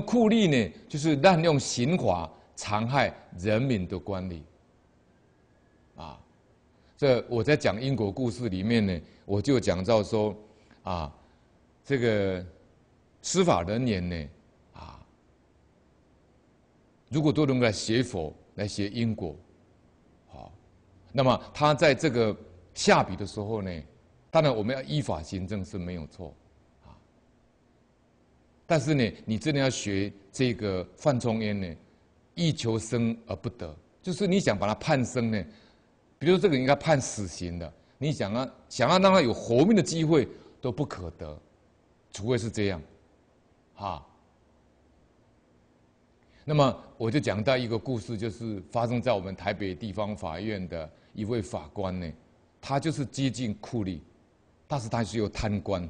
酷吏呢，就是滥用刑法残害人民的官吏啊。这我在讲英国故事里面呢，我就讲到说啊，这个司法人员呢啊，如果都能够来写佛来写因果，好，那么他在这个下笔的时候呢，当然我们要依法行政是没有错。但是呢，你真的要学这个范仲淹呢，欲求生而不得，就是你想把他判生呢，比如这个人应该判死刑的，你想啊，想要让他有活命的机会都不可得，除非是这样，哈。那么我就讲到一个故事，就是发生在我们台北地方法院的一位法官呢，他就是接近酷吏，但是他是有贪官。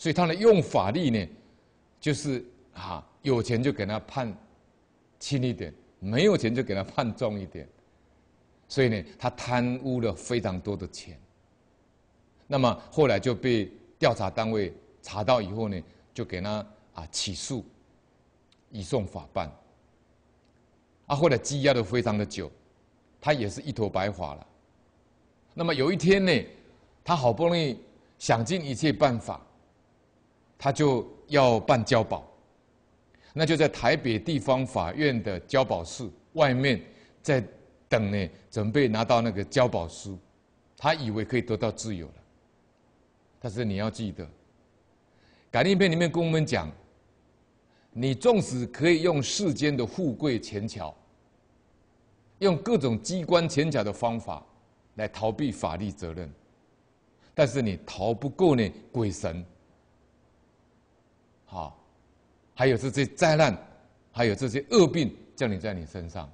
所以他呢，用法力呢，就是啊，有钱就给他判轻一点，没有钱就给他判重一点。所以呢，他贪污了非常多的钱。那么后来就被调查单位查到以后呢，就给他啊起诉，移送法办。啊，后来羁押的非常的久，他也是一头白发了。那么有一天呢，他好不容易想尽一切办法。他就要办交保，那就在台北地方法院的交保室外面在等呢，准备拿到那个交保书，他以为可以得到自由了。但是你要记得，感应片里面跟我们讲，你纵使可以用世间的富贵钱巧，用各种机关钱巧的方法来逃避法律责任，但是你逃不过呢鬼神。好，还有这些灾难，还有这些恶病降临在你身上，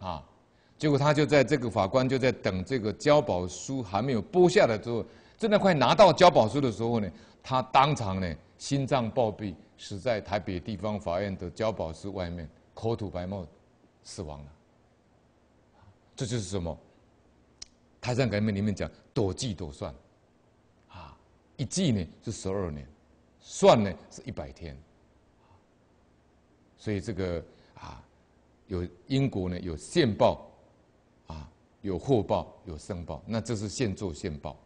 啊！结果他就在这个法官就在等这个交保书还没有剥下来之后，正在快拿到交保书的时候呢，他当场呢心脏暴毙，死在台北地方法院的交保司外面，口吐白沫，死亡了。这就是什么？《台上革命》里面讲躲计躲算，啊，一计呢是十二年。算呢是一百天，所以这个啊，有英国呢有现报，啊有货报有申报，那这是现做现报。